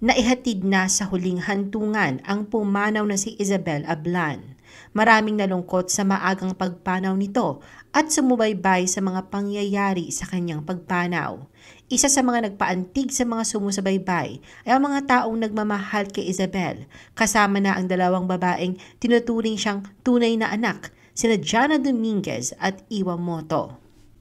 naihatid na sa huling hantungan ang pumanaw na si Isabel Ablan. Maraming nalungkot sa maagang pagpanaw nito at sumubaybay sa mga pangyayari sa kanyang pagpanaw. Isa sa mga nagpaantig sa mga sumusubaybay ay ang mga taong nagmamahal kay Isabel, kasama na ang dalawang babaeng tinuturing siyang tunay na anak, sina Jana Dominguez at Iwamoto.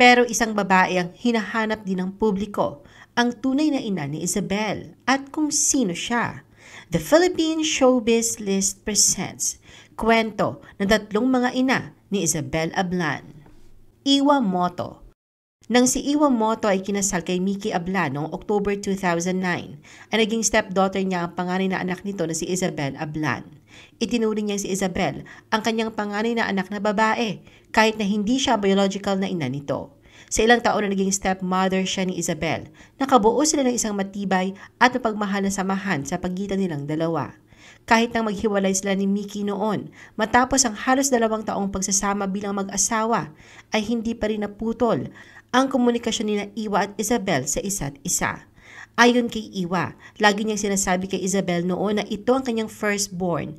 Pero isang babae ang hinahanap din ng publiko ang tunay na ina ni Isabel at kung sino siya. The Philippine Showbiz List presents kwento ng tatlong mga ina ni Isabel Ablan. Iwa Moto Nang si Iwa Moto ay kinasal kay Mickey Ablan noong October 2009, ay naging stepdaughter niya ang panganay na anak nito na si Isabel Ablan. Itinuring niya si Isabel ang kanyang panganay na anak na babae kahit na hindi siya biological na ina nito. Sa ilang taon na naging stepmother siya ni Isabel, nakabuo sila ng isang matibay at mapagmahal na samahan sa pagitan nilang dalawa. Kahit nang maghiwalay sila ni Mickey noon, matapos ang halos dalawang taong pagsasama bilang mag-asawa, ay hindi pa rin naputol ang komunikasyon ni Iwa at Isabel sa isa't isa. Ayon kay Iwa, lagi niyang sinasabi kay Isabel noon na ito ang kanyang firstborn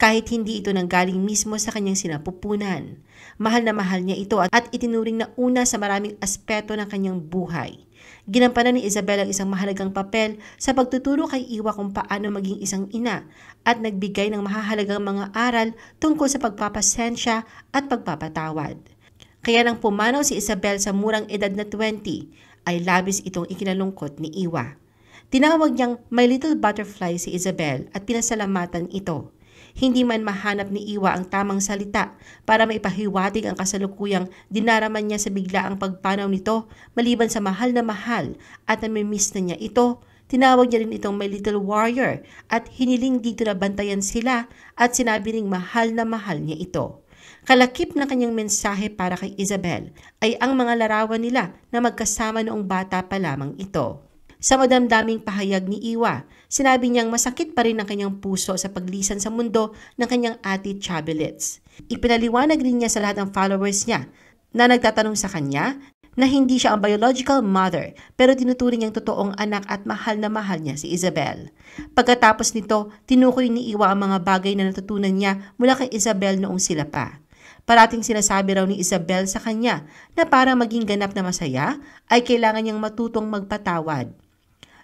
kahit hindi ito nanggaling mismo sa kanyang sinapupunan. Mahal na mahal niya ito at itinuring na una sa maraming aspeto ng kanyang buhay. Ginampanan ni Isabel ang isang mahalagang papel sa pagtuturo kay Iwa kung paano maging isang ina at nagbigay ng mahahalagang mga aral tungkol sa pagpapasensya at pagpapatawad. Kaya nang pumanaw si Isabel sa murang edad na 20, ay labis itong ikinalungkot ni Iwa. Tinawag niyang My Little Butterfly si Isabel at pinasalamatan ito. Hindi man mahanap ni Iwa ang tamang salita para maipahiwatig ang kasalukuyang dinaraman niya sa biglaang pagpanaw nito maliban sa mahal na mahal at namimiss na niya ito. Tinawag niya rin itong My Little Warrior at hiniling dito na bantayan sila at sinabi ring mahal na mahal niya ito. Kalakip ng kanyang mensahe para kay Isabel ay ang mga larawan nila na magkasama noong bata pa lamang ito. Sa madamdaming pahayag ni Iwa, sinabi niyang masakit pa rin ang kanyang puso sa paglisan sa mundo ng kanyang ate Chabelets. Ipinaliwanag rin niya sa lahat ng followers niya na nagtatanong sa kanya na hindi siya ang biological mother pero tinuturing niyang totoong anak at mahal na mahal niya si Isabel. Pagkatapos nito, tinukoy ni Iwa ang mga bagay na natutunan niya mula kay Isabel noong sila pa. Parating sinasabi raw ni Isabel sa kanya na para maging ganap na masaya ay kailangan niyang matutong magpatawad.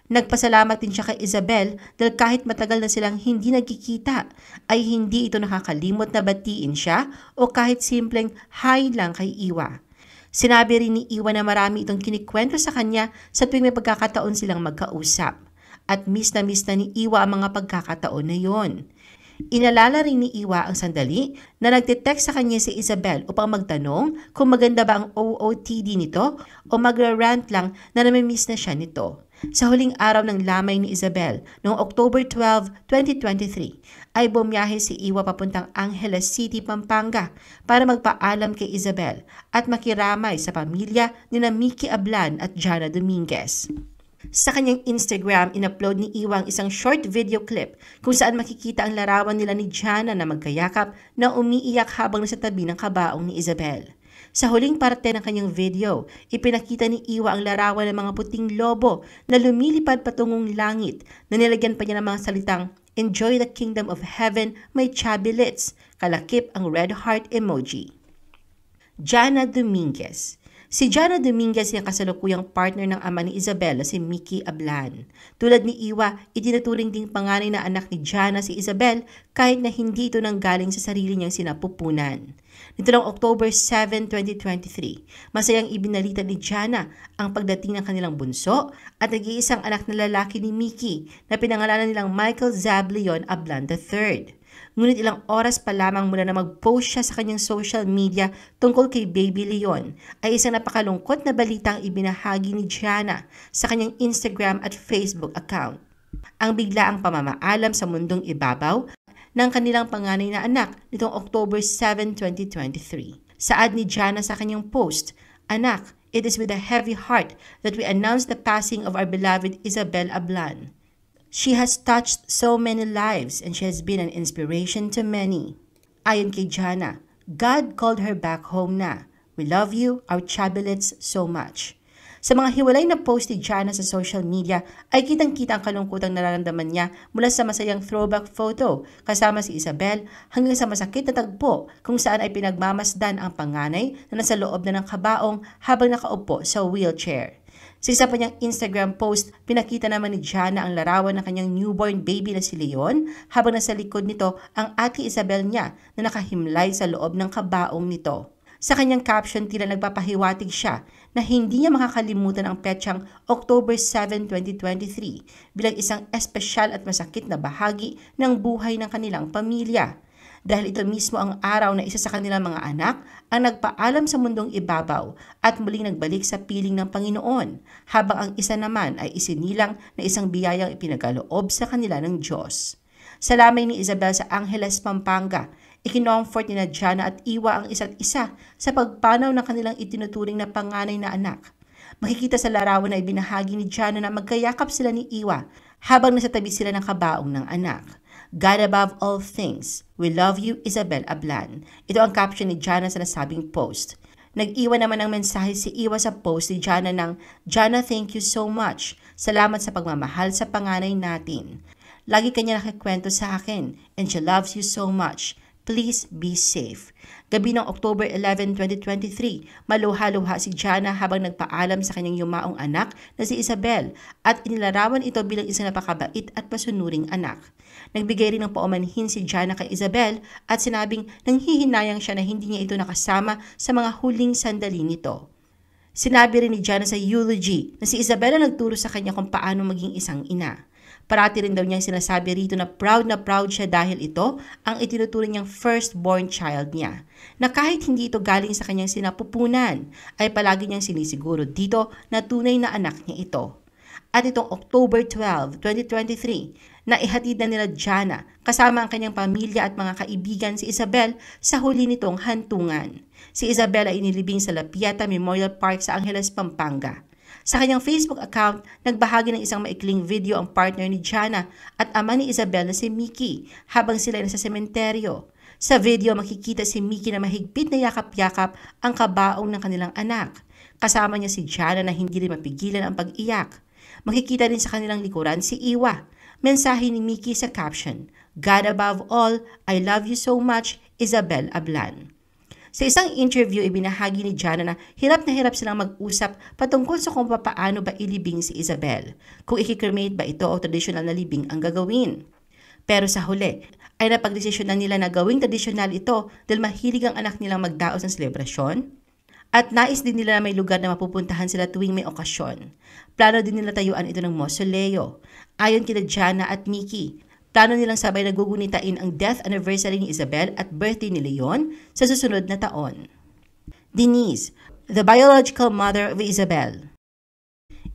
Nagpasalamat din siya kay Isabel dahil kahit matagal na silang hindi nagkikita ay hindi ito nakakalimot na batiin siya o kahit simpleng hi lang kay Iwa. Sinabi rin ni Iwa na marami itong kinikwento sa kanya sa tuwing may pagkakataon silang magkausap. At miss na miss na ni Iwa ang mga pagkakataon na yon. Inalala rin ni Iwa ang sandali na nagtitext sa kanya si Isabel upang magtanong kung maganda ba ang OOTD nito o magra-rant lang na namimiss na siya nito. Sa huling araw ng lamay ni Isabel, noong October 12, 2023, ay bumiyahe si Iwa papuntang Angeles City, Pampanga para magpaalam kay Isabel at makiramay sa pamilya ni na Mickey Ablan at Jana Dominguez. Sa kanyang Instagram, inupload ni ang isang short video clip kung saan makikita ang larawan nila ni Jana na magkayakap na umiiyak habang nasa tabi ng kabaong ni Isabel. Sa huling parte ng kanyang video, ipinakita ni Iwa ang larawan ng mga puting lobo na lumilipad patungong langit na nilagyan pa niya ng mga salitang Enjoy the Kingdom of Heaven, may chabilits, kalakip ang red heart emoji. Jana Dominguez Si Jana Dominguez ay kasalukuyang partner ng ama ni Isabella si Mickey Ablan. Tulad ni Iwa, itinuturing ding panganay na anak ni Jana si Isabel kahit na hindi ito nanggaling sa sarili niyang sinapupunan. Nito lang October 7, 2023, masayang ibinalita ni Jana ang pagdating ng kanilang bunso at nag-iisang anak na lalaki ni Mickey na pinangalanan nilang Michael Zablion Ablan III. Ngunit ilang oras pa lamang mula na mag-post siya sa kanyang social media tungkol kay Baby Leon ay isang napakalungkot na balitang ibinahagi ni Gianna sa kanyang Instagram at Facebook account. Ang biglaang pamamaalam sa mundong ibabaw ng kanilang panganay na anak nitong October 7, 2023. Saad ni Jana sa kanyang post, Anak, it is with a heavy heart that we announce the passing of our beloved Isabel Ablan. She has touched so many lives and she has been an inspiration to many. Ayon kay Jana, God called her back home na. We love you, our Chabelets, so much. Sa mga hiwalay na post ni Jana sa social media ay kitang-kita ang kalungkutang nararamdaman niya mula sa masayang throwback photo kasama si Isabel hanggang sa masakit na tagpo kung saan ay pinagmamasdan ang panganay na nasa loob na ng kabaong habang nakaupo sa wheelchair. Sa isa pa niyang Instagram post, pinakita naman ni Jana ang larawan ng kanyang newborn baby na si Leon habang nasa likod nito ang ate Isabel niya na nakahimlay sa loob ng kabaong nito. Sa kanyang caption, tila nagpapahiwatig siya na hindi niya makakalimutan ang petsang October 7, 2023 bilang isang espesyal at masakit na bahagi ng buhay ng kanilang pamilya dahil ito mismo ang araw na isa sa kanilang mga anak ang nagpaalam sa mundong ibabaw at muling nagbalik sa piling ng Panginoon, habang ang isa naman ay isinilang na isang biyayang ipinagaloob sa kanila ng Diyos. Salamay ni Isabel sa Angeles, Pampanga, ikinomfort ni Jana at Iwa ang isa't isa sa pagpanaw ng kanilang itinuturing na panganay na anak. Makikita sa larawan na ibinahagi ni Jana na magkayakap sila ni Iwa habang nasa tabi sila ng kabaong ng anak. God above all things, we love you, Isabel Ablan. Ito ang caption ni Jana sa nasabing post. Nag-iwan naman ng mensahe si Iwa sa post ni Jana ng, Jana, thank you so much. Salamat sa pagmamahal sa panganay natin. Lagi kanya nakikwento sa akin and she loves you so much. Please be safe. Gabi ng October 11, 2023, maluha-luha si Jana habang nagpaalam sa kanyang yumaong anak na si Isabel at inilarawan ito bilang isang napakabait at pasunuring anak. Nagbigay rin ng paumanhin si Jana kay Isabel at sinabing nanghihinayang siya na hindi niya ito nakasama sa mga huling sandali nito. Sinabi rin ni Jana sa eulogy na si Isabella nagturo sa kanya kung paano maging isang ina. Parati rin daw niya sinasabi rito na proud na proud siya dahil ito ang itinuturing niyang firstborn child niya. Na kahit hindi ito galing sa kanyang sinapupunan, ay palagi niyang sinisiguro dito na tunay na anak niya ito. At itong October 12, 2023, na ihatid na nila Jana kasama ang kanyang pamilya at mga kaibigan si Isabel sa huli nitong hantungan. Si Isabel ay inilibing sa La Pieta Memorial Park sa Angeles, Pampanga. Sa kanyang Facebook account, nagbahagi ng isang maikling video ang partner ni Jana at ama ni Isabella si Mickey habang sila ay sa sementeryo. Sa video, makikita si Mickey na mahigpit na yakap-yakap ang kabaong ng kanilang anak. Kasama niya si Jana na hindi rin mapigilan ang pag-iyak. Makikita rin sa kanilang likuran si Iwa. Mensahe ni Mickey sa caption, God above all, I love you so much, Isabel Ablan. Sa isang interview, ibinahagi ni Jana na hirap na hirap silang mag-usap patungkol sa kung paano ba ilibing si Isabel, kung ikikremate ba ito o traditional na libing ang gagawin. Pero sa huli, ay napagdesisyon na nila na gawing tradisyonal ito dahil mahilig ang anak nilang magdaos ng selebrasyon? At nais din nila na may lugar na mapupuntahan sila tuwing may okasyon. Plano din nila tayuan ito ng mausoleo. Ayon kina Jana at Mickey, Plano nilang sabay nagugunitain ang death anniversary ni Isabel at birthday ni Leon sa susunod na taon. Denise, the biological mother of Isabel,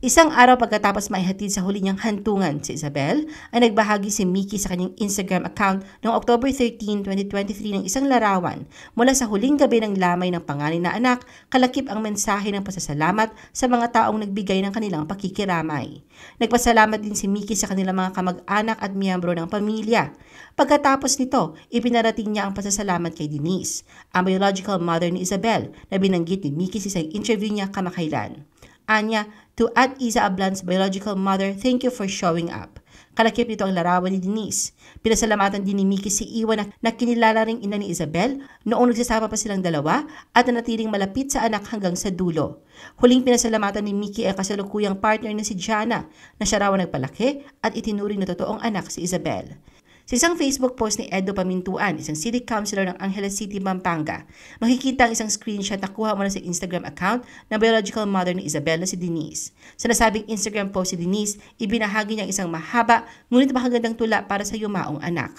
Isang araw pagkatapos maihatid sa huli niyang hantungan si Isabel, ay nagbahagi si Mickey sa kanyang Instagram account noong October 13, 2023 ng isang larawan mula sa huling gabi ng lamay ng panganay na anak, kalakip ang mensahe ng pasasalamat sa mga taong nagbigay ng kanilang pakikiramay. Nagpasalamat din si Mickey sa kanilang mga kamag-anak at miyembro ng pamilya. Pagkatapos nito, ipinarating niya ang pasasalamat kay Denise, ang biological mother ni Isabel na binanggit ni Mickey sa isang interview niya kamakailan. Anya, To Aunt Isa Ablan's biological mother, thank you for showing up. Kalakip nito ang larawan ni Denise. Pinasalamatan din ni Mickey si Iwan na, na kinilala ring ina ni Isabel noong nagsasama pa silang dalawa at nanatiling malapit sa anak hanggang sa dulo. Huling pinasalamatan ni Mickey ang kasalukuyang partner na si Jana na siya raw nagpalaki at itinuring na totoong anak si Isabel. Sa isang Facebook post ni Edo Pamintuan, isang city councilor ng Angeles City, Pampanga, makikita ang isang screenshot na kuha mula sa Instagram account ng biological mother ni Isabella si Denise. Sa nasabing Instagram post si Denise, ibinahagi niya isang mahaba ngunit mahagandang tula para sa yumaong anak.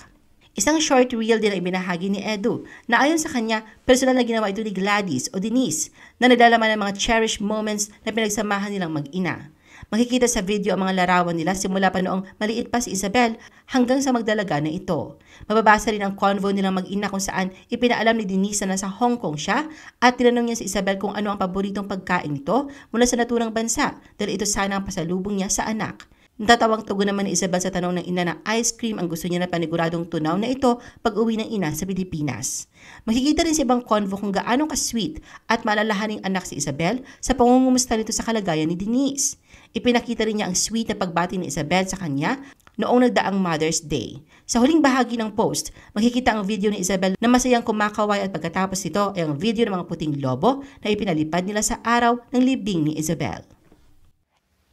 Isang short reel din ang ibinahagi ni Edu na ayon sa kanya, personal na ginawa ito ni Gladys o Denise na nadalaman ng mga cherished moments na pinagsamahan nilang mag-ina. Makikita sa video ang mga larawan nila simula pa noong maliit pa si Isabel hanggang sa magdalaga na ito. Mababasa rin ang convo nilang mag-ina kung saan ipinaalam ni Denise na sa Hong Kong siya at tinanong niya si Isabel kung ano ang paboritong pagkain nito mula sa naturang bansa dahil ito sana ang pasalubong niya sa anak. Tatawang tugon naman ni Isabel sa tanong ng ina na ice cream ang gusto niya na paniguradong tunaw na ito pag uwi ng ina sa Pilipinas. Makikita rin sa ibang konvo kung gaano ka-sweet at maalalahaning anak si Isabel sa pangungumusta nito sa kalagayan ni Denise. Ipinakita rin niya ang sweet na pagbati ni Isabel sa kanya noong nagdaang Mother's Day. Sa huling bahagi ng post, makikita ang video ni Isabel na masayang kumakaway at pagkatapos nito ay ang video ng mga puting lobo na ipinalipad nila sa araw ng libing ni Isabel.